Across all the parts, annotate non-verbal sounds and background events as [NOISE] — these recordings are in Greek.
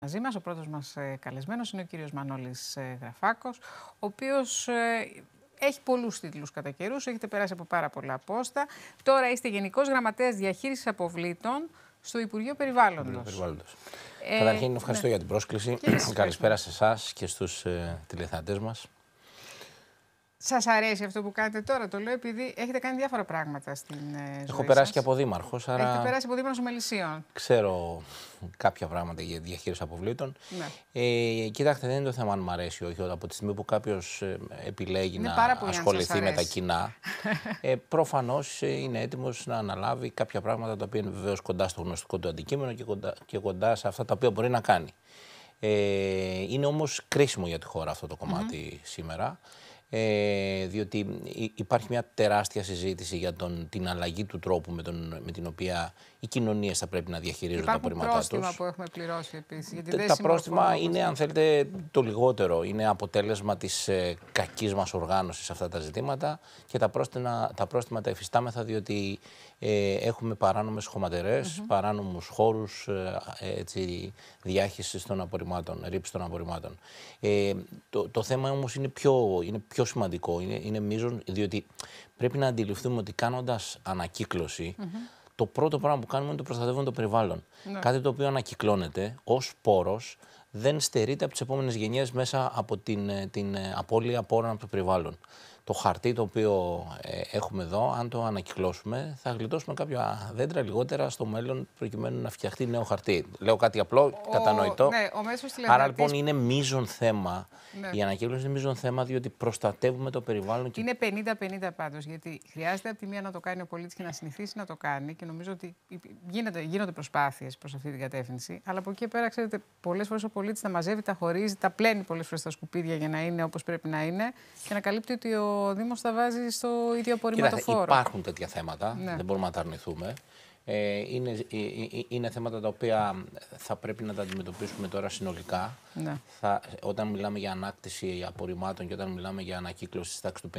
Μαζί μας, ο πρώτος μας ε, καλεσμένος είναι ο κύριος Μανώλης ε, Γραφάκος, ο οποίος ε, έχει πολλούς τίτλους κατά καιρούς, έχετε περάσει από πάρα πολλά πόστα. Τώρα είστε Γενικός Γραμματέας Διαχείρισης Αποβλήτων στο Υπουργείο Περιβάλλοντος. Περιβάλλοντος. Ε, Καταρχήν, ευχαριστώ ναι. για την πρόσκληση. Καλησπέρα σε εσάς και στους ε, τηλεθεατές μας. Σας αρέσει αυτό που κάνετε τώρα, το λέω επειδή έχετε κάνει διάφορα πράγματα στην ε, ζωή. Έχω περάσει και από δήμαρχος. Άρα... Έχετε περάσει από δήμαρχος μελισσίων. Ξέρω κάποια πράγματα για διαχείριση αποβλήτων. Ναι. Ε, κοιτάξτε, δεν είναι το θέμα αν μου αρέσει ή όχι. Από τη στιγμή που κάποιος ε, επιλέγει να ασχοληθεί με τα κοινά, [LAUGHS] ε, προφανώς ε, είναι έτοιμος να αναλάβει κάποια πράγματα τα οποία είναι βεβαίως κοντά στο γνωστικό του αντικείμενο και κοντά, και κοντά σε αυτά τα οποία μπορεί να κάνει. Ε, είναι όμως κρίσιμο για τη χώρα αυτό το κομματι σήμερα ε, διότι υπάρχει μια τεράστια συζήτηση για τον, την αλλαγή του τρόπου με, τον, με την οποία οι κοινωνίες θα πρέπει να διαχειρίζονται τα απορρίμματά του. Τα πρόστιμα που έχουμε πληρώσει επίσης. τα πρόστιμα είναι, αν θέλετε, το λιγότερο. Είναι αποτέλεσμα της ε, κακής μας οργάνωσης σε αυτά τα ζητήματα και τα πρόστιμα τα, πρόστιμα τα εφιστάμεθα διότι ε, έχουμε παράνομες χωματερές, mm-hmm. παράνομους χώρους ε, ε, έτσι, διάχυσης των απορριμμάτων, ρήψης των απορριμμάτων. Ε, το, το θέμα όμως είναι πιο, είναι πιο σημαντικό, είναι, είναι μείζον, διότι πρέπει να αντιληφθούμε ότι κάνοντας το πρώτο πράγμα που κάνουμε είναι το προστατεύουμε το περιβαλλον ναι. Κάτι το οποίο ανακυκλώνεται ως πόρος, δεν στερείται από τις επόμενες γενιές μέσα από την, ε, την απώλεια πόρων από το περιβάλλον το χαρτί το οποίο ε, έχουμε εδώ, αν το ανακυκλώσουμε, θα γλιτώσουμε κάποια δέντρα λιγότερα στο μέλλον προκειμένου να φτιαχτεί νέο χαρτί. Λέω κάτι απλό, κατανοητό. Ναι, ο Άρα λοιπόν είναι μείζον θέμα. Ναι. Η ανακύκλωση είναι μείζον θέμα διότι προστατεύουμε το περιβάλλον. Είναι 50-50 πάντως, γιατί χρειάζεται από τη μία να το κάνει ο πολίτης και να συνηθίσει να το κάνει και νομίζω ότι γίνονται προσπάθειες προς αυτή την κατεύθυνση. Αλλά από εκεί πέρα, ξέρετε, πολλές φορές ο πολίτης τα μαζεύει, τα χωρίζει, τα πλένει πολλές φορές στα σκουπίδια για να είναι όπως πρέπει να είναι και να καλύπτει ότι ο Δήμος τα βάζει στο ίδιο απορριμματοφόρο. υπάρχουν τέτοια θέματα. Ναι. Δεν μπορούμε να τα αρνηθούμε. Ε, είναι, ε, ε, είναι θέματα τα οποία θα πρέπει να τα αντιμετωπίσουμε τώρα συνολικά. Ναι. Θα, όταν μιλάμε για ανάκτηση απορριμμάτων και όταν μιλάμε για ανακύκλωση της τάξης του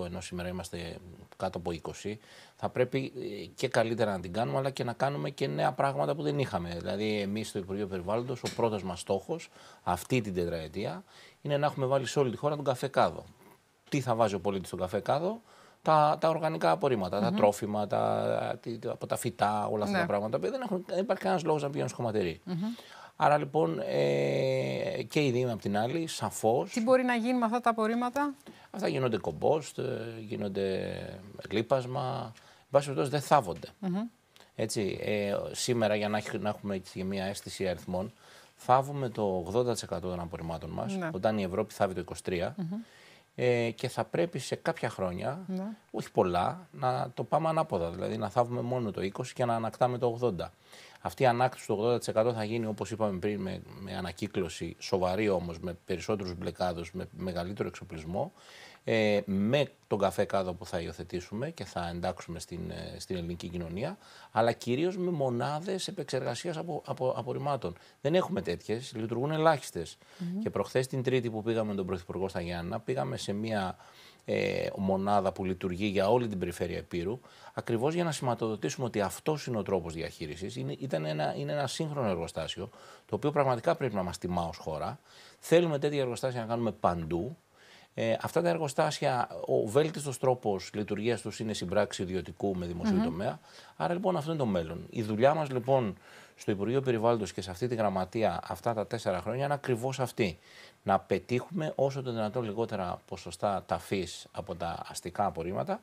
50%, ενώ σήμερα είμαστε κάτω από 20%, θα πρέπει ε, και καλύτερα να την κάνουμε, αλλά και να κάνουμε και νέα πράγματα που δεν είχαμε. Δηλαδή, εμείς στο Υπουργείο Περιβάλλοντος, ο πρώτος μας στόχος αυτή την τετραετία είναι να έχουμε βάλει σε όλη τη χώρα τον καφέ κάδο τι θα βάζει ο πολίτης στον καφέ κάτω, τα, τα οργανικά απορρίμματα, τα τρόφιμα, τα, από τα φυτά, όλα αυτά τα ναι. πράγματα. Δεν, έχουν, δεν υπάρχει κανένας λόγος να πηγαίνουν σκοματερή. Mm Άρα λοιπόν ε, και η Δήμα απ' την άλλη, σαφώς. Τι μπορεί να γίνει με αυτά τα απορρίμματα, Αυτά γίνονται κομπόστ, ε, γίνονται λίπασμα. Εν πάση περιπτώσει δεν θάβονται. Έτσι, ε, σήμερα για να, έχουμε και μια αίσθηση αριθμών, θάβουμε το 80% των απορριμμάτων μας, ναι. όταν η Ευρώπη θάβει το 23% ε, και θα πρέπει σε κάποια χρόνια, ναι. όχι πολλά, να το πάμε ανάποδα. Δηλαδή να θάβουμε μόνο το 20 και να ανακτάμε το 80. Αυτή η ανάκτηση του 80% θα γίνει όπως είπαμε πριν με, με ανακύκλωση, σοβαρή όμως, με περισσότερους μπλεκάδους, με μεγαλύτερο εξοπλισμό, ε, με τον καφέ κάδο που θα υιοθετήσουμε και θα εντάξουμε στην, ε, στην ελληνική κοινωνία, αλλά κυρίως με μονάδες επεξεργασίας απο, απο, απορριμμάτων. Δεν εχουμε τέτοιες, τέτοιες, ελάχιστε. Και προχθές την Τρίτη που πήγαμε τον Πρωθυπουργό στα Γιάννα, πήγαμε σε μια ε, μονάδα που λειτουργεί για όλη την περιφέρεια Επίρου, ακριβώς για να σηματοδοτήσουμε ότι αυτός είναι ο τρόπος διαχείρισης. Είναι, ένα, είναι ένα σύγχρονο εργοστάσιο, το οποίο πραγματικά πρέπει να μας τιμά ως χώρα. Θέλουμε τέτοια εργοστάσια να κάνουμε παντού. Ε, αυτά τα εργοστάσια, ο βέλτιστος τρόπος λειτουργίας τους είναι συμπράξη ιδιωτικού με δημοσίου mm-hmm. τομέα. Άρα λοιπόν αυτό είναι το μέλλον. Η δουλειά μας λοιπόν στο Υπουργείο Περιβάλλοντος και σε αυτή τη γραμματεία αυτά τα τέσσερα χρόνια είναι ακριβώς αυτή. Να πετύχουμε όσο το δυνατόν λιγότερα ποσοστά ταφής από τα αστικά απορρίμματα.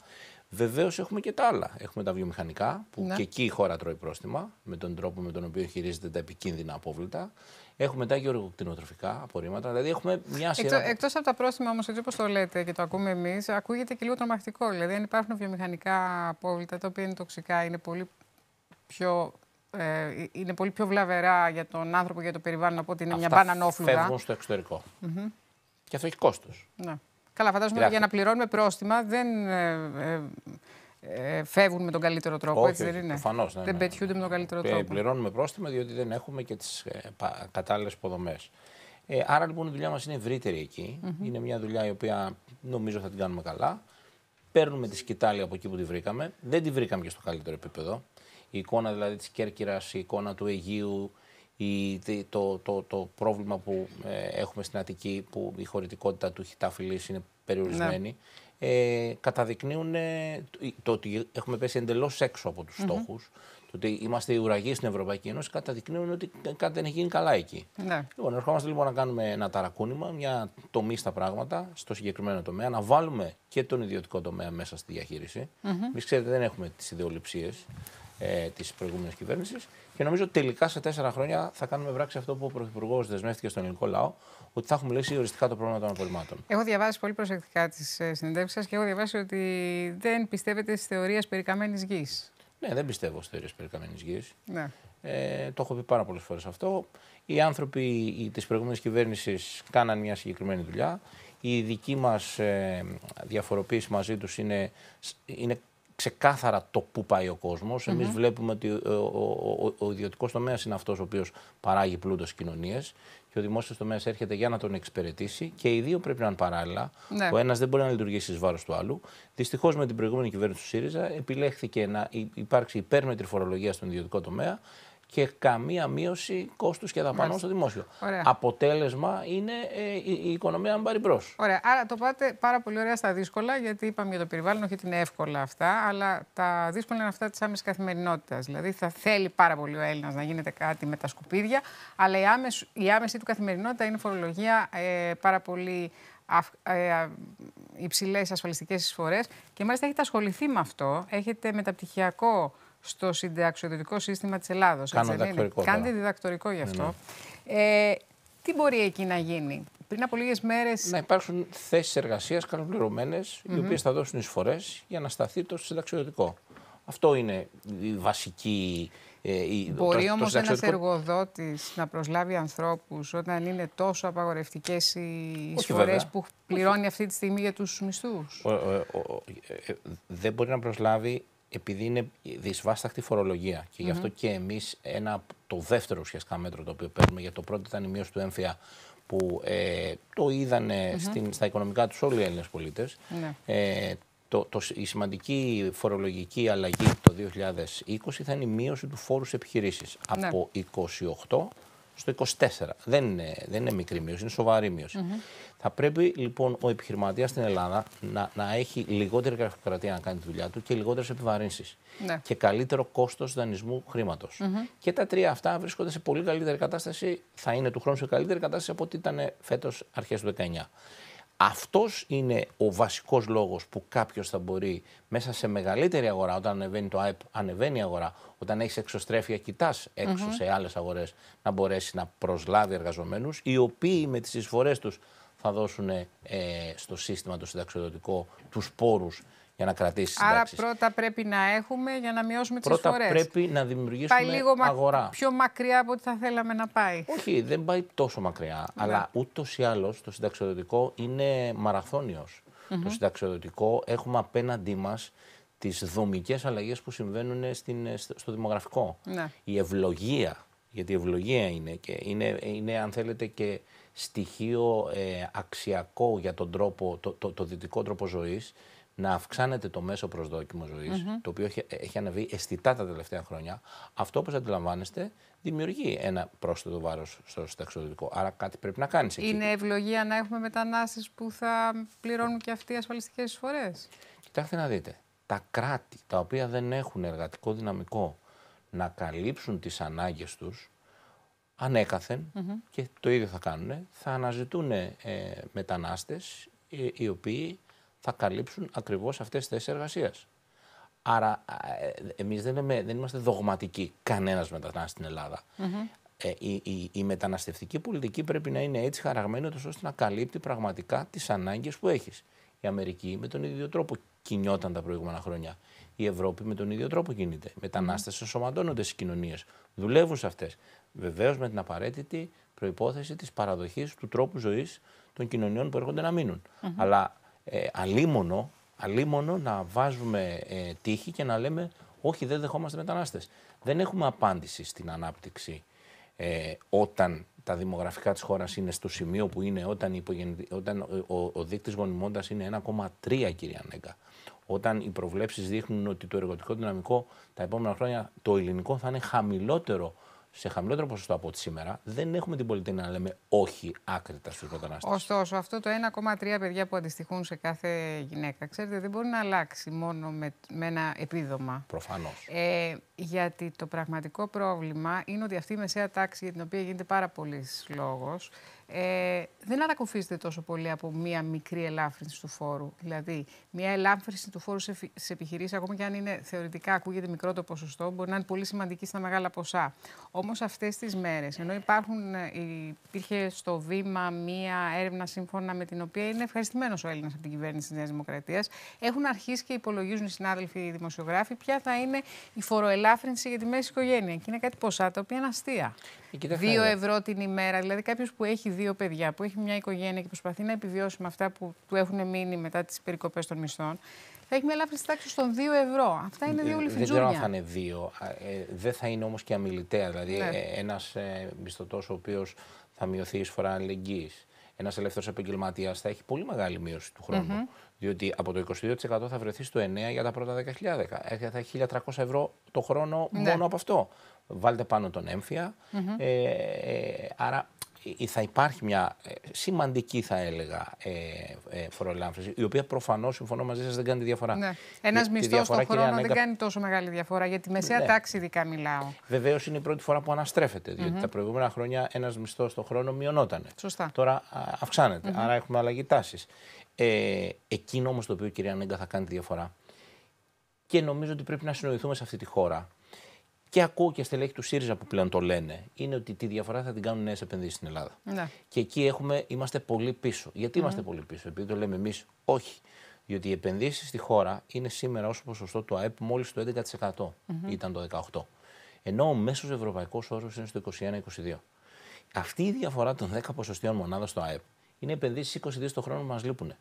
Βεβαίως έχουμε και τα άλλα. Έχουμε τα βιομηχανικά, που ναι. και εκεί η χώρα τρώει πρόστιμα με τον τρόπο με τον οποίο χειρίζεται τα επικίνδυνα απόβλητα. Έχουμε μετά και οργοκτηνοτροφικά απορρίμματα. Δηλαδή έχουμε μια σειρά. Εκτό από τα πρόστιμα όμως, έτσι όπως το λέτε και το ακούμε εμείς, ακούγεται και λίγο τρομακτικό. Δηλαδή, αν υπάρχουν βιομηχανικά απόβλητα τα οποία είναι τοξικά, είναι πολύ πιο ε, είναι πολύ πιο βλαβερά για τον άνθρωπο για το περιβάλλον από ότι είναι Αυτά μια μπανανόφλουδα. Φεύγουν στο εξωτερικό. Mm Και αυτό έχει κόστος. Ναι. Καλά, φαντάζομαι ότι για να πληρώνουμε πρόστιμα δεν. Ε, ε, ε, φεύγουν με τον καλύτερο τρόπο, όχι, έτσι δεν είναι. φανώς, ναι, δεν ναι, πετιούνται ναι, με τον ναι. καλύτερο ε, τρόπο. Πληρώνουμε πρόστιμα διότι δεν έχουμε και τις ε, κατάλληλες υποδομές. Ε, άρα λοιπόν η δουλειά μας είναι ευρύτερη εκεί. Είναι μια δουλειά η οποία νομίζω θα την κάνουμε καλά. Παίρνουμε τη σκητάλη από εκεί που τη βρήκαμε. Δεν τη βρήκαμε και στο καλύτερο επίπεδο. Η εικόνα δηλαδή της Κέρκυρας, η εικόνα του Αιγείου, η, το, το, το, πρόβλημα που έχουμε στην Αττική, που η χωρητικότητα του χιτάφυλλη είναι περιορισμένη ε, καταδεικνύουν ε, το ότι έχουμε πέσει εντελώς έξω από τους mm στόχους, το ότι είμαστε οι ουραγοί στην Ευρωπαϊκή Ένωση, καταδεικνύουν ότι κάτι δεν έχει γίνει καλά εκεί. Ναι. Λοιπόν, ερχόμαστε λοιπόν να κάνουμε ένα ταρακούνημα, μια τομή στα πράγματα, στο συγκεκριμένο τομέα, να βάλουμε και τον ιδιωτικό τομέα μέσα στη διαχείριση. ξέρετε, δεν έχουμε τις ιδεολειψίες ε, της προηγούμενης κυβέρνησης. Και νομίζω τελικά σε τέσσερα χρόνια θα κάνουμε βράξη αυτό που ο Πρωθυπουργός δεσμεύτηκε στον ελληνικό λαό, ότι θα έχουμε λύσει οριστικά το πρόβλημα των απολυμάτων. Έχω διαβάσει πολύ προσεκτικά τις ε, συνεντεύξεις σας και έχω διαβάσει ότι δεν πιστεύετε στις θεωρίες περικαμένη γης. Ναι, δεν πιστεύω στις θεωρίες περικαμένη γης. Ναι. Ε, το έχω πει πάρα πολλές φορές αυτό. Οι άνθρωποι της προηγούμενης κυβέρνησης κάναν μια συγκεκριμένη δουλειά. Η δική μας ε, διαφοροποίηση μαζί τους είναι, είναι ξεκάθαρα το πού πάει ο κόσμος. Εμείς βλέπουμε ότι ο, ο, ο, ιδιωτικός τομέας είναι αυτός ο οποίος παράγει πλούτος κοινωνίες και ο δημόσιος τομέας έρχεται για να τον εξυπηρετήσει και οι δύο πρέπει να είναι παράλληλα. Ναι. Ο ένας δεν μπορεί να λειτουργήσει εις βάρος του άλλου. Δυστυχώς με την προηγούμενη κυβέρνηση του ΣΥΡΙΖΑ επιλέχθηκε να υπάρξει υπέρμετρη φορολογία στον ιδιωτικό τομέα και καμία μείωση κόστους και δαπανών στο δημόσιο. Ωραία. Αποτέλεσμα είναι ε, η, η οικονομία να πάρει μπρος. Ωραία. Άρα το πάτε πάρα πολύ ωραία στα δύσκολα, γιατί είπαμε για το περιβάλλον, όχι ότι είναι εύκολα αυτά, αλλά τα δύσκολα είναι αυτά της άμεσης καθημερινότητας. Δηλαδή θα θέλει πάρα πολύ ο Έλληνας να γίνεται κάτι με τα σκουπίδια, αλλά η, άμεση, η άμεση του καθημερινότητα είναι φορολογία ε, πάρα πολύ ε, υψηλές ασφαλιστικές εισφορές Και μάλιστα έχετε ασχοληθεί με αυτό. Έχετε μεταπτυχιακό στο συνταξιοδοτικό σύστημα της Ελλάδος. Κάντε διδακτορικό γι' αυτό. Ναι. Ε, τι μπορεί εκεί να γίνει. Πριν από λίγες μέρες. Να υπάρξουν θέσεις εργασίας καλοπληρωμένες, mm -hmm. οι οποίες θα δώσουν εισφορές για να σταθεί το συνταξιοδοτικό. Αυτό είναι η βασική. Ε, η, Μπορεί όμως ένας εργοδότης να προσλάβει ανθρώπους όταν είναι τόσο απαγορευτικές οι εισφορέ που πληρώνει αυτή τη στιγμή για τους μισθούς. Ε, ε, δεν μπορεί να προσλάβει επειδή είναι δυσβάσταχτη φορολογία και γι' αυτο και εμείς ένα το δεύτερο ουσιαστικά μέτρο το οποίο παίρνουμε, γιατί το πρώτο ήταν η μείωση του έμφυα που ε, το ειδανε στα οικονομικά τους όλοι οι Έλληνες ναι. Ε, το, το, η σημαντική φορολογική αλλαγή το 2020 θα είναι η μείωση του φόρους σε ναι. από 28 στο 24. Δεν είναι, δεν είναι μικρή μείωση, είναι σοβαρή Θα πρέπει λοιπόν ο επιχειρηματίας στην Ελλάδα να, να έχει λιγότερη γραφειοκρατία να κάνει τη δουλειά του και λιγότερες επιβαρύνσεις. Ναι. Και καλύτερο κόστος δανεισμού Και τα τρία αυτά βρίσκονται σε πολύ καλύτερη κατάσταση, θα είναι του χρόνου σε καλύτερη κατάσταση από ό,τι ήταν φέτος αρχές του 19. Αυτός είναι ο βασικός λόγος που κάποιος θα μπορεί μέσα σε μεγαλύτερη αγορά, όταν ανεβαίνει το ΑΕΠ, ανεβαίνει η αγορά, έχει έχεις εξωστρέφεια, κοιτάς σε άλλες αγορές να μπορέσεις να προσλάβει εργαζομένους, οι οποίοι με τις εισφορές τους θα δώσουν ε, στο σύστημα το συνταξιοδοτικό τους πόρους για να κρατήσεις τις Άρα πρώτα πρέπει να έχουμε για να μειώσουμε τις φορέ. Πρώτα πρέπει να δημιουργήσουμε πάει λίγο αγορά. πιο μακριά από ό,τι θα θέλαμε να πάει. Όχι, δεν πάει τόσο μακριά. Ναι. Αλλά ούτως ή άλλως το συνταξιοδοτικό είναι μαραθώνιος. Το συνταξιοδοτικό έχουμε απέναντί μας τις δομικές αλλαγές που συμβαίνουν στην, στο δημογραφικό. Ναι. Η ευλογία, γιατί η ευλογία είναι και είναι, είναι αν θέλετε και στοιχείο ε, αξιακό για τον τρόπο, το, το, το δυτικό τρόπο ζωής να αυξάνεται το μέσο προσδόκιμο ζωής, mm-hmm. το οποίο έχει, έχει αναβεί αισθητά τα τελευταία χρόνια, αυτό όπως αντιλαμβάνεστε δημιουργεί ένα πρόσθετο βάρος στο συνταξιδοτικό. Άρα κάτι πρέπει να κάνεις εκεί. Είναι ευλογία να έχουμε μετανάστες που θα πληρώνουν και αυτοί οι ασφαλιστικές εισφορές. Κοιτάξτε να δείτε. Τα κράτη τα οποία δεν έχουν εργατικό δυναμικό να καλύψουν τις ανάγκες τους, ανέκαθεν mm-hmm. και το ίδιο θα κάνουν, θα αναζητούν ε, ε, οι οποίοι θα καλύψουν ακριβώς αυτές τις θέσεις εργασίας. Άρα, ε, εμείς δεν, δεν είμαστε δογματικοί κανένας μετανάστης στην ελλαδα ε, η, η, η, μεταναστευτική πολιτική πρέπει να είναι έτσι χαραγμένη ώστε να καλύπτει πραγματικά τις ανάγκες που έχεις. Η Αμερική με τον ίδιο τρόπο κινιόταν τα προηγούμενα χρόνια. Η Ευρώπη με τον ίδιο τρόπο κινείται. μετανάστε ενσωματώνονται στις κοινωνίες, δουλεύουν σε αυτές. Βεβαίως με την απαραίτητη προπόθεση της παραδοχής του τρόπου ζωής των κοινωνιών που έρχονται να μεινουν Αλλά ε, αλίμονο, αλίμονο να βάζουμε ε, τύχη και να λέμε όχι δεν δεχόμαστε μετανάστες. Δεν έχουμε απάντηση στην ανάπτυξη ε, όταν τα δημογραφικά της χώρας είναι στο σημείο που είναι, όταν, όταν ο, ο, ο δείκτης γονιμότητας είναι 1,3 κυρία Νέγκα. Όταν οι προβλέψεις δείχνουν ότι το εργοτικό δυναμικό τα επόμενα χρόνια το ελληνικό θα είναι χαμηλότερο σε χαμηλότερο ποσοστό από ό,τι σήμερα, δεν έχουμε την πολιτεία να λέμε όχι άκρητα στους μετανάστες. Ωστόσο, αυτό το 1,3 παιδιά που αντιστοιχούν σε κάθε γυναίκα, ξέρετε, δεν μπορεί να αλλάξει μόνο με, με ένα επίδομα. Προφανώς. Ε, γιατί το πραγματικό πρόβλημα είναι ότι αυτή η μεσαία τάξη, για την οποία γίνεται πάρα πολύς λόγος, ε, δεν ανακουφίζεται τόσο πολύ από μία μικρή ελάφρυνση του φόρου. Δηλαδή, μία ελάφρυνση του φόρου σε, σε επιχειρήσεις, ακόμα και αν είναι θεωρητικά ακούγεται μικρό το ποσοστό, μπορεί να είναι πολύ σημαντική στα μεγάλα ποσά. Όμως αυτές τις μέρες, ενώ υπάρχουν, ε, υπήρχε στο βήμα μία έρευνα σύμφωνα με την οποία είναι ευχαριστημένος ο Έλληνας από την κυβέρνηση της Νέας Δημοκρατίας, έχουν αρχίσει και υπολογίζουν οι συνάδελφοι οι δημοσιογράφοι ποια θα είναι η φοροελάφρυνση για τη μέση οικογένεια. Και είναι κάτι ποσά τα οποία είναι αστεία. Δύο ευρώ την ημέρα. Δηλαδή, κάποιος που έχει δύο παιδιά, που έχει μια οικογένεια και προσπαθεί να επιβιώσει με αυτά που του έχουν μείνει μετά τις περικοπές των μισθών, θα έχει μια ελάφρυνση τάξη των 2 ευρώ. Αυτά είναι δύο ε, λιφιτζούρια. Δεν ξέρω αν θα είναι δύο. Ε, δεν θα είναι όμως και αμιλητέα. Δηλαδή, ναι. Ε, ένας μισθωτός ο οποίος θα μειωθεί εισφορά αλληλεγγύης, ένας ελεύθερος επαγγελματίας θα έχει πολύ μεγάλη μείωση του χρονου Διότι από το 22% θα βρεθεί στο 9% για τα πρώτα 10.000. Θα έχει 1.300 ευρώ το χρόνο ναι. μόνο από αυτό. Βάλτε πάνω τον εμφυα ε, άρα ε, θα υπάρχει μια ε, σημαντική, θα έλεγα, ε, ε, η οποία προφανώς, συμφωνώ μαζί σας, δεν κάνει τη διαφορά. Ναι. Ένας μισθό στον χρόνο δεν κάνει τόσο μεγάλη διαφορά, για τη μεσαία ναι. τάξη ειδικά μιλάω. Βεβαίως είναι η πρώτη φορά που αναστρέφεται, διότι τα προηγούμενα χρόνια ένας μισθός στον χρόνο μειωνόταν. Σωστά. Τώρα αυξάνεται. Άρα έχουμε αλλαγή τάσης. Ε, εκείνο όμως το οποίο, κυρία Νέγκα, θα κάνει τη διαφορά και νομίζω ότι πρέπει να συνοηθούμε σε αυτή τη χώρα και ακούω και στελέχη του ΣΥΡΙΖΑ που πλέον το λένε, είναι ότι τη διαφορά θα την κάνουν νέες επενδύσεις στην Ελλάδα. Ναι. Και εκεί έχουμε, είμαστε πολύ πίσω. είμαστε ναι. πολύ πίσω, επειδή το λέμε εμείς, όχι. Διότι οι επενδύσεις στη χώρα είναι σήμερα ως ποσοστό του ΑΕΠ μόλις το 11%. mm Ήταν το 18%. Ενώ ο μέσος ευρωπαϊκός όρος είναι στο 21-22. Αυτή η διαφορά των 10 ποσοστιών μονάδας στο ΑΕΠ είναι επενδύσεις 20 δι το χρόνο που μας λειπουν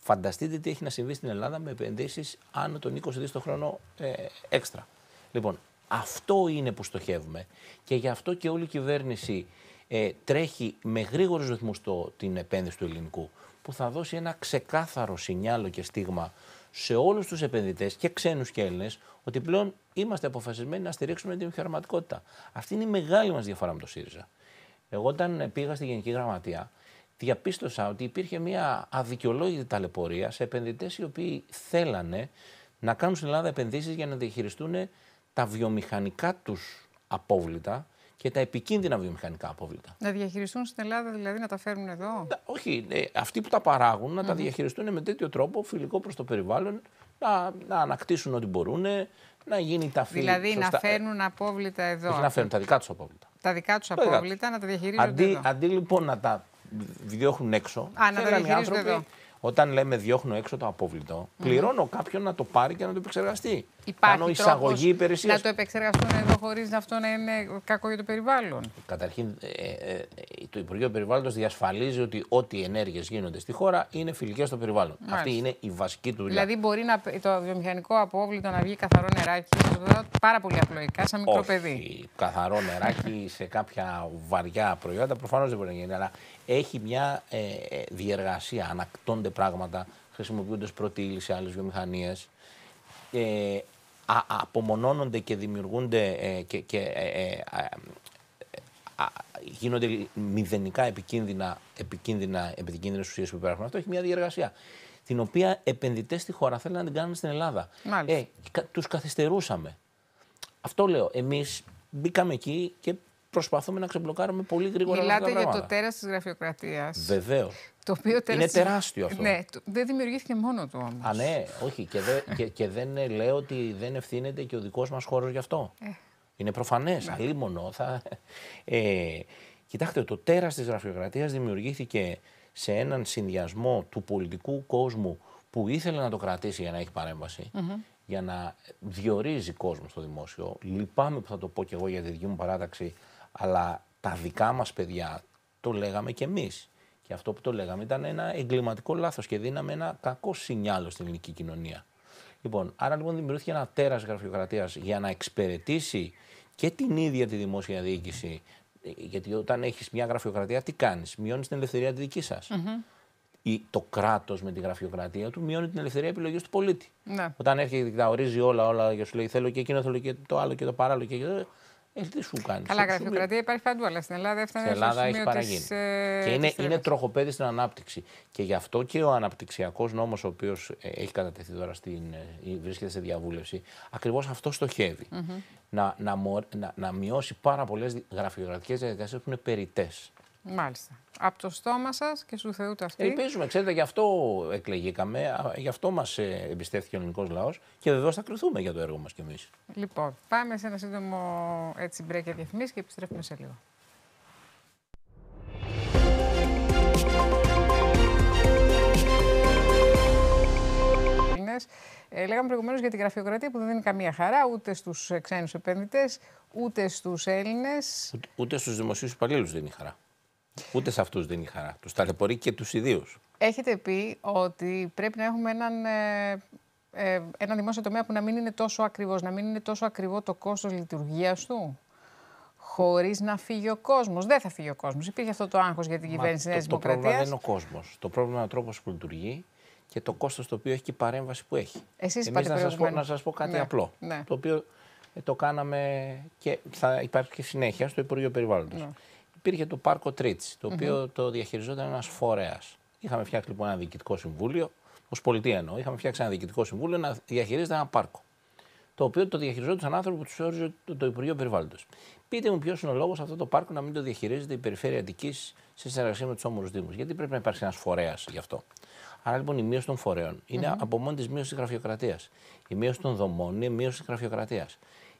Φανταστείτε τι έχει να συμβεί στην Ελλάδα με επενδύσεις άνω των 20 δι το χρόνο ε, έξτρα. Λοιπόν, αυτό είναι που στοχεύουμε και γι' αυτό και όλη η κυβέρνηση ε, τρέχει με γρήγορους ρυθμούς την επένδυση του ελληνικού, που θα δώσει ένα ξεκάθαρο σινιάλο και στίγμα σε όλους τους επενδυτές και ξένους και Έλληνες, ότι πλέον είμαστε αποφασισμένοι να στηρίξουμε την επιχειρηματικότητα. Αυτή είναι η μεγάλη μας διαφορά με το ΣΥΡΙΖΑ. Εγώ, όταν πήγα στη Γενική Γραμματεία, διαπίστωσα ότι υπήρχε μια αδικαιολόγητη ταλαιπωρία σε επενδυτές οι οποίοι θέλανε να κάνουν στην Ελλάδα επενδύσεις για να διαχειριστούν τα βιομηχανικά τους απόβλητα και τα επικίνδυνα βιομηχανικά απόβλητα. Να διαχειριστούν στην Ελλάδα, δηλαδή να τα φέρουν εδώ. Όχι, ε, αυτοί που τα παράγουν να τα διαχειριστούν με τέτοιο τρόπο φιλικό προς το περιβάλλον, να, να ανακτήσουν ό,τι μπορούν, να γίνει τα φύλλα. Δηλαδή να ε, φέρνουν απόβλητα εδώ. Όχι να φέρνουν τα δικά τους απόβλητα. Τα δικά τους απόβλητα να τα διαχειρίζονται. Αντί, εδώ. αντί λοιπόν να τα διώχνουν έξω, Α, να άνθρωποι όταν λέμε διώχνω έξω το απόβλητο, mm. πληρώνω κάποιον να το πάρει και να το επεξεργαστεί. Υπάρχει Κάνω εισαγωγή υπηρεσίας. Να το επεξεργαστούν εδώ χωρίς αυτό να είναι κακό για το περιβάλλον. Καταρχήν, ε, ε, ε το Υπουργείο Περιβάλλοντος διασφαλίζει ότι ό,τι ενέργειες γίνονται στη χώρα είναι φιλικές στο περιβάλλον. Μάλιστα. Αυτή είναι η βασική του δουλειά. Δηλαδή, μπορεί να, το βιομηχανικό απόβλητο να βγει καθαρό νεράκι. πάρα πολύ απλοϊκά, σαν μικρό Όχι, παιδί. Καθαρό νεράκι [LAUGHS] σε κάποια βαριά προϊόντα προφανώς δεν μπορεί να γίνει. Αλλά έχει μια ε, ε διεργασία. Ανακτώνται γίνονται πράγματα χρησιμοποιώντα πρώτη ύλη σε άλλες βιομηχανίες. Ε, απομονώνονται και δημιουργούνται ε, και, και ε, ε, ε α, γίνονται μηδενικά επικίνδυνα, επικίνδυνα επικίνδυνες ουσίες που υπάρχουν. Αυτό έχει μια διεργασία. Την οποία επενδυτές στη χώρα θέλουν να την κάνουν στην Ελλάδα. Μάλιστα. Ε, Τους καθυστερούσαμε. Αυτό λέω. Εμείς μπήκαμε εκεί και προσπαθούμε να ξεμπλοκάρουμε πολύ γρήγορα Μιλάτε για το τέρας της γραφειοκρατίας. Βεβαίως. Είναι τεράστιο αυτό. Ναι, δεν δημιουργήθηκε μόνο το όμως. Α, ναι, όχι. Και, και, και δεν ε, λέω ότι δεν ευθύνεται και ο δικός μας χώρος γι' αυτό. Ε. Είναι προφανές. Ναι. Θα... Ε, κοιτάξτε, το τέρας της γραφειοκρατίας δημιουργήθηκε σε έναν συνδυασμό του πολιτικού κόσμου που ήθελε να το κρατήσει για να έχει παρέμβαση, για να διορίζει κόσμο στο δημόσιο. Λυπάμαι που θα το πω κι εγώ για τη δική μου παράταξη, αλλά τα δικά μας παιδιά το λέγαμε κι εμείς. Και αυτό που το λέγαμε ήταν ένα εγκληματικό λάθος και δίναμε ένα κακό σινιάλο στην ελληνική κοινωνία. Λοιπόν, άρα λοιπόν δημιουργήθηκε ένα τέρας γραφειοκρατίας για να εξυπηρετήσει και την ίδια τη δημόσια διοίκηση. Γιατί όταν έχεις μια γραφειοκρατία, τι κάνεις, μειώνεις την ελευθερία τη δική σας. mm Το κράτος με τη γραφειοκρατία του μειώνει την ελευθερία επιλογής του πολίτη. Ναι. Όταν έρχεται και τα ορίζει όλα, όλα και σου λέει θέλω και εκείνο, θέλω και το άλλο και το παράλληλο και, ε, τι σου κάνεις. Καλά, γραφειοκρατία υπάρχει παντού, αλλά στην Ελλάδα έφτανε στην Ελλάδα έχει παραγίνει. Ε, και είναι, είναι τροχοπέδι στην ανάπτυξη. Και γι' αυτό και ο αναπτυξιακός νόμος, ο οποίος ε, έχει κατατεθεί τώρα στην, ε, βρίσκεται σε διαβούλευση, ακριβώς αυτό στοχεύει. Mm να, να, να, να μειώσει πάρα πολλές γραφειοκρατικές διαδικασίες που είναι περιττές. Μάλιστα. Από το στόμα σας και στου Θεού τα αυτοί. Ελπίζουμε, ξέρετε, γι' αυτό εκλεγήκαμε, γι' αυτό μας ε, εμπιστεύτηκε ο ελληνικός λαός και βεβαίως θα κρυθούμε για το έργο μας κι εμείς. Λοιπόν, πάμε σε ένα σύντομο έτσι break για διαφημίσεις και επιστρέφουμε σε λίγο. Ε, λέγαμε προηγουμένως για τη γραφειοκρατία που δεν είναι καμία χαρά ούτε στους ξένους επενδυτές, ούτε στους Έλληνες. Ούτε, ούτε στους δημοσίους υπαλλήλους είναι χαρά. Ούτε σε αυτούς δίνει χαρά. Τους ταλαιπωρεί και τους ιδίους. Έχετε πει ότι πρέπει να έχουμε έναν, ε, ε ένα δημόσιο τομέα που να μην είναι τόσο ακριβώ, να μην είναι τόσο ακριβό το κόστος λειτουργίας του. Χωρίς να φύγει ο κόσμος. Δεν θα φύγει ο κόσμος. Υπήρχε αυτό το άγχος για την κυβέρνηση της Νέα Δημοκρατία. Το πρόβλημα δεν είναι ο κόσμος. Το πρόβλημα είναι ο τρόπος που λειτουργεί και το κόστος το οποίο έχει και η παρέμβαση που έχει. Εσείς Εμείς να σας πω, να σας πω κάτι ναι, απλό. Ναι. Το οποίο ε, το κάναμε και θα υπάρχει και συνέχεια στο Υπουργείο Περιβάλλοντος. Ναι υπήρχε το πάρκο Τρίτσι, το οποιο το διαχειριζόταν ένας φορέας. Είχαμε φτιάξει λοιπόν ένα διοικητικό συμβούλιο, ως πολιτεία εννοώ, είχαμε φτιάξει ένα διοικητικό συμβούλιο να διαχειρίζεται ένα πάρκο. Το οποίο το διαχειριζόταν άνθρωπο που τους όριζε το Υπουργείο Περιβάλλοντος. Πείτε μου ποιος είναι ο λόγος αυτό το πάρκο να μην το διαχειρίζεται η Περιφέρεια Αττικής σε συνεργασία με τους όμορους Δήμους. Γιατί πρέπει να υπάρξει ένας φορέας γι' αυτό. Άρα λοιπόν η μείωση των φορέων είναι mm-hmm. από μόνη της μείωσης Η μείωση των δομών είναι μείωση της γραφειοκρατίας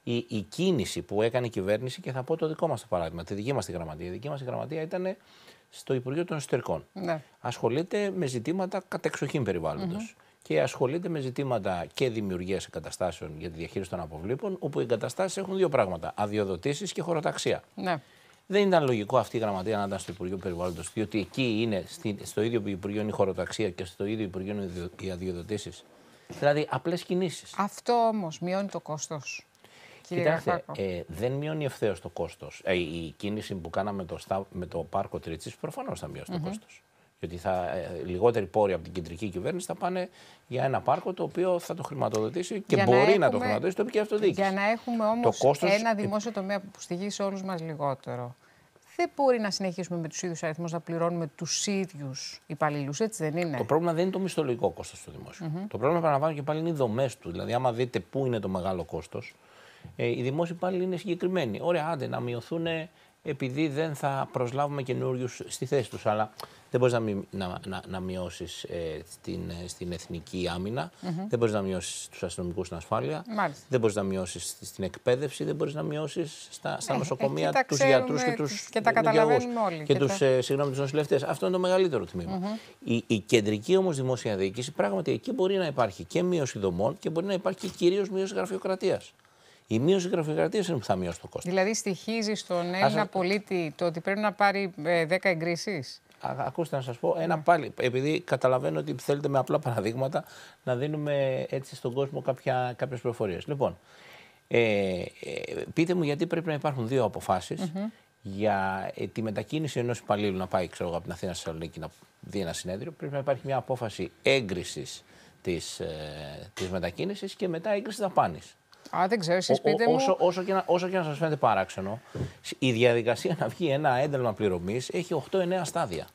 η, η κίνηση που έκανε η κυβέρνηση και θα πω το δικό μας το παράδειγμα, τη δική μας τη γραμματεία. Η δική μας γραμματεία ήταν στο Υπουργείο των Εσωτερικών. Ναι. Ασχολείται με ζητήματα κατεξοχήν Και ασχολείται με ζητήματα και δημιουργίας εγκαταστάσεων για τη διαχείριση των αποβλήτων, όπου οι εγκαταστάσεις έχουν δύο πράγματα: αδειοδοτήσεις και χωροταξία. Ναι. Δεν ήταν λογικό αυτή η γραμματεία να ήταν στο Υπουργείο Περιβάλλοντος, διότι εκεί είναι, στο ίδιο Υπουργείο η χωροταξία και στο ίδιο Υπουργείο οι αδειοδοτήσεις. Δηλαδή, απλές κινήσεις. Αυτό όμως μειώνει το κόστος κύριε Κοιτάξτε, ε, δεν μειώνει ευθέως το κόστος. Ε, η κίνηση που κάναμε το, με το πάρκο Τρίτσι προφανώς θα μειωσει mm-hmm. το κόστος. Γιατί θα, ε, λιγότεροι πόροι από την κεντρική κυβέρνηση θα πάνε για ένα πάρκο το οποίο θα το χρηματοδοτήσει και μπορεί να, έχουμε, να το χρηματοδοτήσει το τοπική αυτοδιοίκηση. Για να έχουμε όμω ένα ε, δημόσιο τομέα που στοιχεί σε όλους μας λιγότερο. Δεν μπορεί να συνεχίσουμε με τους ίδιους αριθμούς να πληρώνουμε τους ίδιους υπαλλήλους, έτσι δεν είναι. Το πρόβλημα δεν είναι το μισθολογικό κόστος του δημόσιου. Mm-hmm. Το πρόβλημα, παραλαμβάνω και πάλι, είναι οι δομές του. Δηλαδή, άμα δείτε πού είναι το μεγάλο κόστος, ε, οι δημόσιοι πάλι είναι συγκεκριμένοι. Ωραία, άντε να μειωθούν επειδή δεν θα προσλάβουμε καινούριους στη θέση τους. Αλλά δεν μπορείς να, μει, να, να, να μειώσεις ε, ε, στην, εθνική άμυνα, mm-hmm. δεν μπορείς να μειώσεις τους αστυνομικούς στην ασφάλεια, δεν μπορείς να μειώσεις στην εκπαίδευση, δεν μπορείς να μειώσεις στα, στα ε, νοσοκομεία του γιατρούς και τους και τα καταλαβαίνουμε Και, και τους ε, νοσηλευτές. Αυτό είναι το μεγαλύτερο τμήμα. Mm-hmm. Η, η κεντρική όμως δημόσια διοίκηση, πράγματι εκεί μπορεί να υπάρχει και μείωση δομών και μπορεί να υπάρχει και κυρίως μείωση γραφειοκρατίας. Η μείωση γραφειοκρατίας είναι που θα μειώσει το κόστος. Δηλαδή, στοιχίζει στον Έλληνα πολίτη το ότι πρέπει να πάρει 10 ε, εγκρίσει. Ακούστε να σας πω, ένα ναι. πάλι, επειδή καταλαβαίνω ότι θέλετε με απλά παραδείγματα να δίνουμε έτσι στον κόσμο κάποιες πληροφορίες. Λοιπόν, ε, ε, πείτε μου γιατί πρέπει να υπάρχουν δύο αποφάσεις για ε, τη μετακίνηση ενός υπαλλήλου να πάει ξέρω, από την Αθήνα στη Θεσσαλονίκη να δει ένα συνέδριο. Πρέπει να υπάρχει μια απόφαση έγκρισης της ε, και μετά έγκριση δαπάνης. Α, όσο, Όσο και, να, όσο και σας φαίνεται παράξενο, η διαδικασία να βγει ένα ένταλμα πληρωμής έχει 8-9 στάδια.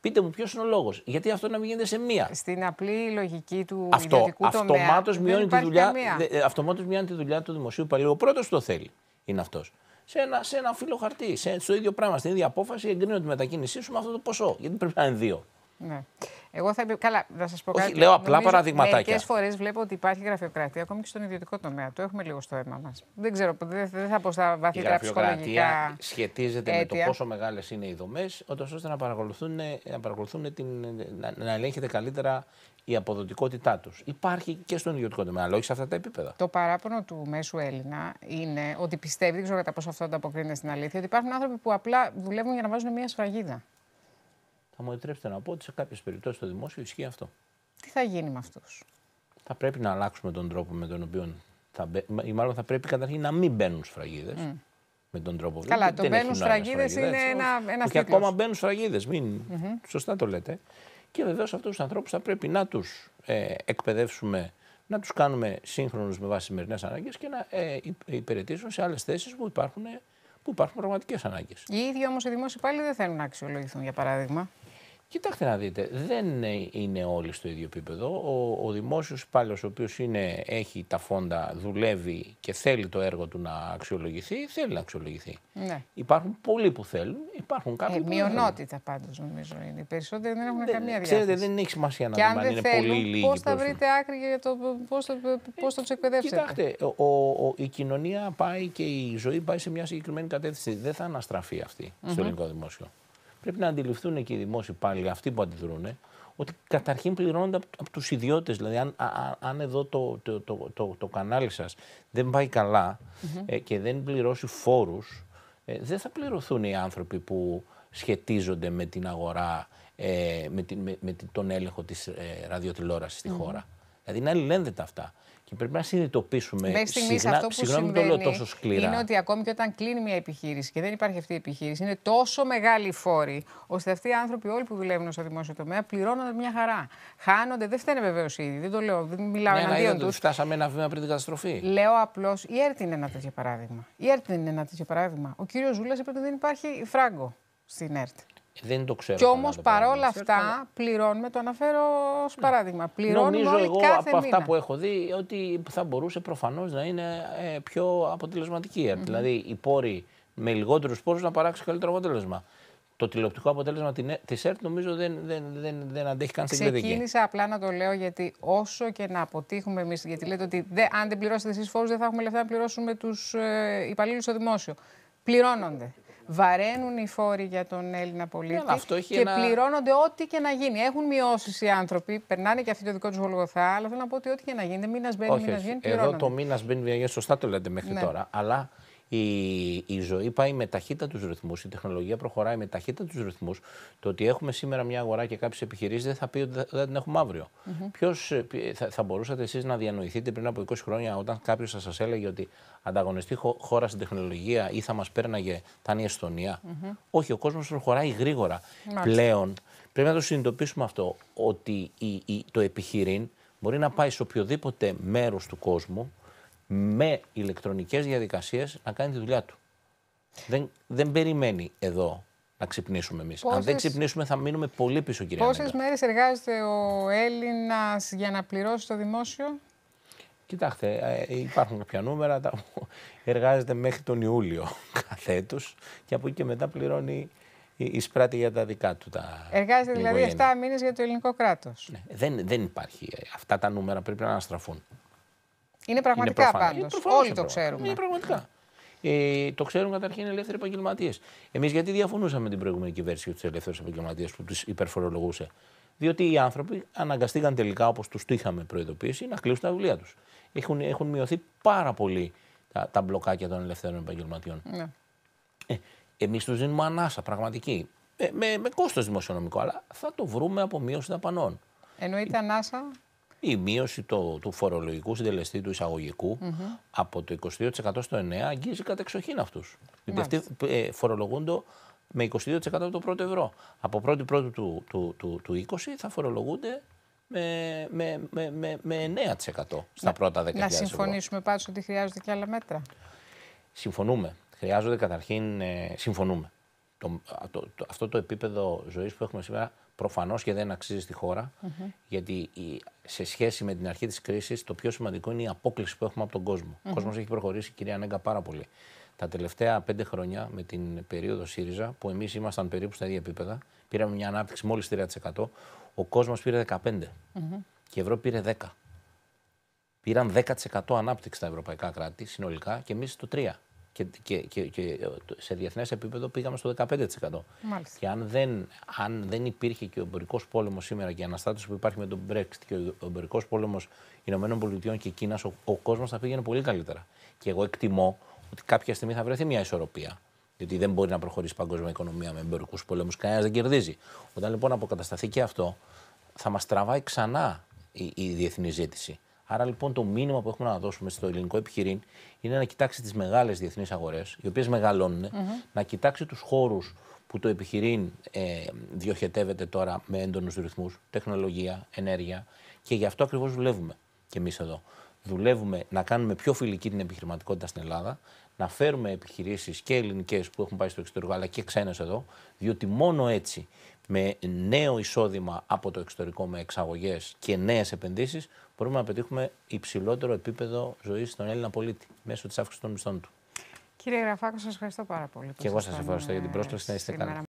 Πείτε μου ποιος είναι ο λόγος. Γιατί αυτό να μην γίνεται σε μία. Στην απλή λογική του αυτό, ιδιωτικού τομέα. Αυτομάτως μειώνει, τη δουλειά, ε, αυτομάτως μειώνει τη δουλειά του δημοσίου υπαλλήλου. Ο πρώτος που το θέλει είναι αυτός. Σε ένα, φύλλο χαρτί, στο ίδιο πράγμα, στην ίδια απόφαση εγκρίνω τη μετακίνησή σου με αυτό το ποσό. Γιατί πρέπει να είναι δύο. Ναι. Εγώ θα. Καλά, να σας πω Όχι, κάτι. λέω απλά παραδειγματάκια. Μερικές φορές βλέπω ότι υπάρχει γραφειοκρατία ακόμη και στον ιδιωτικό τομέα. Το έχουμε λίγο στο αίμα μας. Δεν ξέρω, δεν, δε θα πω στα βαθύτερα ψυχολογικά. Η γραφειοκρατία σχετίζεται αίτια. με το πόσο μεγάλες είναι οι δομές, ώστε να παρακολουθούν, ε, να, παρακολουθούν την, να, να ελέγχεται καλύτερα η αποδοτικότητά τους. Υπάρχει και στον ιδιωτικό τομέα, αλλά όχι σε αυτά τα επίπεδα. Το παράπονο του μέσου Έλληνα είναι ότι πιστεύει, δεν ξέρω κατά πόσο αυτό ανταποκρίνεται στην αλήθεια, ότι υπάρχουν άνθρωποι που απλά δουλεύουν για να βάζουν μια σφραγίδα θα μου επιτρέψετε να πω ότι σε κάποιες περιπτώσεις στο δημόσιο ισχύει αυτό. Τι θα γίνει με αυτούς. Θα πρέπει να αλλάξουμε τον τρόπο με τον οποίο θα μπαι... ή μάλλον θα πρέπει καταρχήν να μην μπαίνουν σφραγίδες. Mm. Με τον τρόπο Καλά, το μπαίνουν σφραγίδε είναι ένα, ένα Και ακόμα μπαίνουν σφραγίδες. Μην... Mm -hmm. Σωστά το λέτε. Και βεβαίως αυτούς τους ανθρώπους θα πρέπει να τους ε, εκπαιδεύσουμε, να τους κάνουμε σύγχρονους με βάση σημερινές ανάγκες και να ε, υπηρετήσουν σε άλλες θέσεις που υπάρχουν ε, που υπάρχουν πραγματικές ανάγκες. Οι ίδιοι όμως οι δημόσιοι πάλι δεν θέλουν να αξιολογηθούν, για παράδειγμα. Κοιτάξτε να δείτε, δεν είναι όλοι στο ίδιο επίπεδο. Ο, ο δημόσιος υπάλληλος, ο οποίος έχει τα φόντα, δουλεύει και θέλει το έργο του να αξιολογηθεί, θέλει να αξιολογηθεί. Ναι. Υπάρχουν πολλοί που θέλουν, υπάρχουν κάποιοι. Ε, που μειονότητα πάντως νομίζω είναι. Οι περισσότεροι δεν έχουν καμία διάθεση. Ξέρετε, δεν έχει σημασία να δούμε αν είναι πολύ λίγοι. Πώς θα βρείτε άκρη για το πώς θα, πώς θα τους εκπαιδεύσετε. Κοιτάξτε, ο, η κοινωνία πάει και η ζωή πάει σε μια συγκεκριμένη κατεύθυνση. Δεν θα αναστραφεί αυτή στο ελληνικό δημόσιο πρέπει να αντιληφθούν και οι δημόσιοι πάλι, αυτοί που αντιδρούν, ότι καταρχήν πληρώνονται από, από τους ιδιώτες. Δηλαδή, αν, αν εδώ το, το, το, το, κανάλι σας δεν πάει ε, και δεν πληρώσει φόρους, ε, δεν θα πληρωθούν οι άνθρωποι που σχετίζονται με την αγορά, ε, με, την, με, τον έλεγχο της ε, στη χώρα. Δηλαδή είναι αλληλένδετα αυτά πρέπει να συνειδητοποιήσουμε Μέχρι αυτό που συγγνώμη το λέω τόσο σκληρά. Είναι ότι ακόμη και όταν κλείνει μια επιχείρηση και δεν υπάρχει αυτή η επιχείρηση, είναι τόσο μεγάλη η φόρη, ώστε αυτοί οι άνθρωποι όλοι που δουλεύουν στο δημόσιο τομέα πληρώνονται μια χαρά. Χάνονται, δεν φταίνε βεβαίως ήδη, δεν το λέω, δεν μιλάω ναι, εναντίον τους. Φτάσαμε ένα βήμα πριν την καταστροφή. Λέω απλώς, η ΕΡΤ είναι ένα τέτοιο παράδειγμα. Η ΕΡΤ είναι ένα τέτοιο παράδειγμα. Ο κύριος Ζούλας είπε ότι δεν υπάρχει φράγκο στην ΕΡΤ. Δεν το ξέρω. Κι όμω παρόλα αυτά πληρώνουμε, το αναφέρω ως ναι. παράδειγμα. Πληρώνουμε Νομίζω όλοι εγώ από αυτά που έχω δει ότι θα μπορούσε προφανώς να είναι ε, πιο αποτελεσματική. Mm -hmm. Δηλαδή οι πόροι με λιγότερους πόρους να παράξουν καλύτερο αποτέλεσμα. Το τηλεοπτικό αποτέλεσμα της ΕΡΤ νομίζω δεν, δεν, δεν, δεν αντέχει καν στην κριτική. Ξεκίνησα απλά να το λέω γιατί όσο και να αποτύχουμε εμείς, γιατί λέτε ότι δε, αν δεν πληρώσετε εσείς φόρους, δεν θα έχουμε λεφτά να πληρώσουμε τους ε, υπαλλήλους στο δημόσιο. Πληρώνονται βαραίνουν οι φόροι για τον Έλληνα πολίτη ε, και πληρώνονται ό,τι και να γίνει. Έχουν μειώσεις οι άνθρωποι, περνάνε και αυτοί το δικό τους γολγοθά, αλλά θέλω να πω ότι ό,τι και να γίνει, μήνας μπαίνει, μήνας γίνει, πληρώνονται. Εδώ το μήνας μπαίνει, μήνα μπαίνει, μήνα βγαίνει. Εδώ το μήνα μπαίνει, σωστά το λέτε μέχρι ναι. τώρα. Αλλά η, η ζωή πάει με ταχύτητα τους ρυθμούς, η τεχνολογία προχωράει με ταχύτητα τους ρυθμούς. Το ότι έχουμε σήμερα μια αγορά και κάποιες επιχειρήσεις δεν θα πει ότι δεν την έχουμε αύριο. Ε, θα, θα μπορούσατε εσείς να διανοηθείτε πριν από 20 χρόνια όταν κάποιος θα σας έλεγε ότι ανταγωνιστή χώρα στην τεχνολογία ή θα μας πέρναγε θα είναι η εστονια Όχι, ο κόσμος προχωράει Πλέον πρέπει να το συνειδητοποιήσουμε αυτό, ότι το επιχειρήν μπορεί να πάει σε οποιοδήποτε μέρος του κόσμου με ηλεκτρονικές διαδικασίες να κάνει τη δουλειά του. Δεν, δεν περιμένει εδώ να ξυπνήσουμε εμείς. Αν δεν ξυπνήσουμε, θα μείνουμε πολύ πίσω, κυρία Πόσε μέρες εργάζεται ο Έλληνας για να πληρώσει το δημόσιο, Κοιτάξτε, ε, υπάρχουν κάποια νούμερα. Τα... Εργάζεται μέχρι τον Ιούλιο [LAUGHS] κάθε έτου και από εκεί και μετά πληρώνει σπράτη για τα δικά του. Τα Εργάζεται δηλαδή 7 μήνες για το ελληνικό κράτος. Ναι, δεν, δεν υπάρχει. Αυτά τα νούμερα πρέπει να αναστραφούν. Είναι πραγματικά πάντω. Όλοι το ξέρουμε. Είναι πραγματικά. Ε, το ξέρουν καταρχήν οι ελεύθεροι επαγγελματίες. Εμείς γιατί διαφωνούσαμε με την προηγούμενη κυβέρνηση για τους ελεύθερους επαγγελματίες που τους υπερφορολογούσε. Διότι οι άνθρωποι αναγκαστήκαν τελικά, όπως τους το είχαμε προειδοποιήσει, να κλείσουν τα βιβλία τους. Έχουν, έχουν μειωθεί πάρα πολύ τα, τα μπλοκάκια των ελευθέρων επαγγελματιών. Ναι. Ε, Εμείς τους δίνουμε ανάσα πραγματική. Ε, με, με κόστος δημοσιονομικό, αλλά θα το βρούμε από μείωση δαπανών. Εννοείται ανάσα η μείωση του φορολογικού συντελεστή του εισαγωγικου από το 22% στο 9% αγγίζει κατεξοχήν αυτούς. Γιατί αυτοί φορολογούνται με 22% το πρώτο ευρώ. Από 1η πρώτη του, του, του, του 20 θα φορολογούνται με, με, με, με 9% στα πρώτα 10.000 ευρώ. Να συμφωνήσουμε πάντως ότι χρειάζονται και άλλα μέτρα. Συμφωνούμε. Χρειάζονται καταρχήν, ε, συμφωνούμε. Το, αυτό το επίπεδο ζωής που έχουμε σήμερα Προφανώς και δεν αξίζει στη χώρα, mm-hmm. γιατί σε σχέση με την αρχή της κρίσης, το πιο σημαντικό είναι η απόκληση που έχουμε από τον κοσμο Ο κόσμος έχει προχωρήσει, κυρία Νέγκα, πάρα πολύ. Τα τελευταία πέντε χρόνια, με την περίοδο ΣΥΡΙΖΑ, που εμείς ήμασταν περίπου στα ίδια επίπεδα, πήραμε μια ανάπτυξη μόλις 3%. Ο κόσμος πήρε 15% mm και η Ευρώπη πήρε 10%. Πήραν 10% ανάπτυξη τα ευρωπαϊκά κράτη συνολικά και εμείς το 3% και, και, και, ε, σε διεθνές επίπεδο πήγαμε στο 15%. Μάλιστα. Και αν δεν, αν δεν υπήρχε και ο εμπορικός πόλεμος σήμερα και η αναστάτωση που υπάρχει με τον Brexit και ο εμπορικός πόλεμος ΗΠΑ και Κίνας, ο, ο κόσμος θα πήγαινε πολύ καλύτερα. Και εγώ εκτιμώ ότι κάποια στιγμή θα βρεθεί μια ισορροπία. Γιατί δεν μπορεί να προχωρήσει η παγκόσμια οικονομία με εμπορικούς πολέμου. Κανένας δεν κερδίζει. Όταν λοιπόν αποκατασταθεί και αυτό, θα μας τραβάει ξανά η, η διεθνή ζήτηση. Άρα λοιπόν το μήνυμα που έχουμε να δώσουμε στο ελληνικό επιχειρήν είναι να κοιτάξει τις μεγάλες διεθνείς αγορές, οι οποίες μεγαλώνουν, mm-hmm. να κοιτάξει τους χώρους που το επιχειρήν ε, διοχετεύεται τώρα με έντονους ρυθμούς, τεχνολογία, ενέργεια. Και γι' αυτό ακριβώς δουλεύουμε κι εμείς εδώ. Δουλεύουμε να κάνουμε πιο φιλική την επιχειρηματικότητα στην Ελλάδα, να φέρουμε επιχειρήσεις και ελληνικές που έχουν πάει στο εξωτερικό, αλλά και ξένες εδώ, διότι μόνο έτσι με νέο εισόδημα από το εξωτερικό, με εξαγωγές και νέες επενδύσεις, μπορούμε να πετύχουμε υψηλότερο επίπεδο ζωής στον Έλληνα πολίτη μέσω της αύξησης των μισθών του. Κύριε Γραφάκο, σας ευχαριστώ πάρα πολύ. Και εγώ σας ευχαριστώ για την ε, πρόσκληση. Να είστε καλά.